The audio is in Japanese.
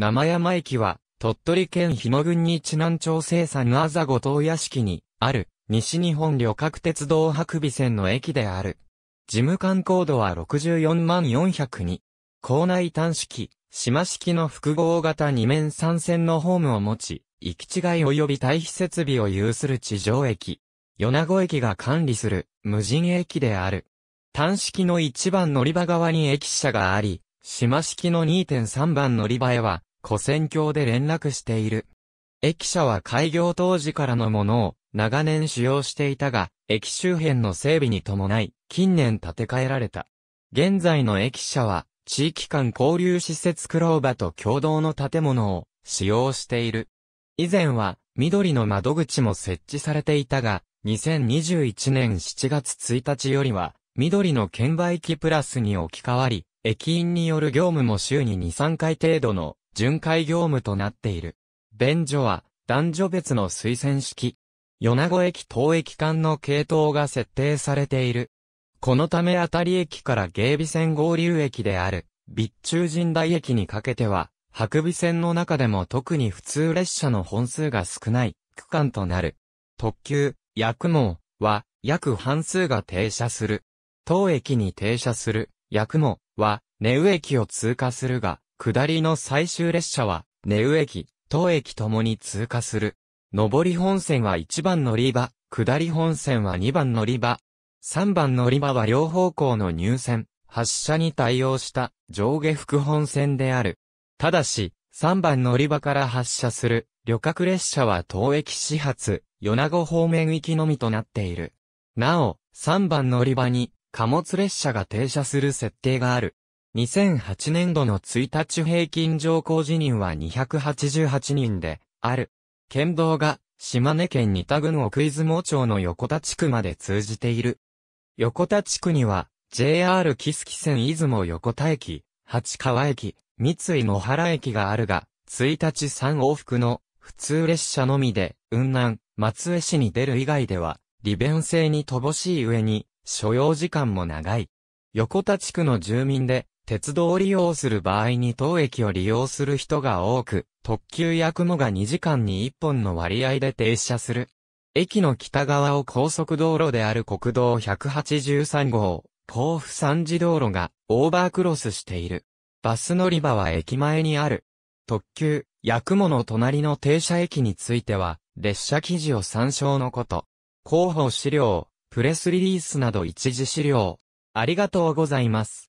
生山駅は、鳥取県日野郡に知南町生産のあざ五島屋敷に、ある、西日本旅客鉄道白備線の駅である。事務官高度は64万402。校内端式、島式の複合型二面三線のホームを持ち、行き違い及び対比設備を有する地上駅。米子駅が管理する、無人駅である。端式の1番乗り場側に駅舎があり、島式の2.3番乗り場へは、古戦橋で連絡している。駅舎は開業当時からのものを長年使用していたが、駅周辺の整備に伴い、近年建て替えられた。現在の駅舎は、地域間交流施設クローバと共同の建物を使用している。以前は、緑の窓口も設置されていたが、2021年7月1日よりは、緑の券売機プラスに置き換わり、駅員による業務も週に2、3回程度の巡回業務となっている。便所は、男女別の推薦式。米子駅等駅間の系統が設定されている。このため当たり駅から芸備線合流駅である、備中神代駅にかけては、白尾線の中でも特に普通列車の本数が少ない区間となる。特急、薬網は、約半数が停車する。当駅に停車する、薬網は、根上駅を通過するが、下りの最終列車は、根羽駅、東駅ともに通過する。上り本線は1番乗り場、下り本線は2番乗り場。3番乗り場は両方向の入線、発車に対応した上下副本線である。ただし、3番乗り場から発車する旅客列車は当駅始発、米子方面行きのみとなっている。なお、3番乗り場に貨物列車が停車する設定がある。2008年度の1日平均上降辞任は288人で、ある。県道が、島根県仁田郡奥出雲町の横田地区まで通じている。横田地区には、JR 木月線出雲横田駅、八川駅、三井野原駅があるが、1日3往復の普通列車のみで、雲南、松江市に出る以外では、利便性に乏しい上に、所要時間も長い。横田地区の住民で、鉄道を利用する場合に当駅を利用する人が多く、特急や雲が2時間に1本の割合で停車する。駅の北側を高速道路である国道183号、甲府3次道路がオーバークロスしている。バス乗り場は駅前にある。特急、や雲の隣の停車駅については、列車記事を参照のこと。広報資料、プレスリリースなど一時資料。ありがとうございます。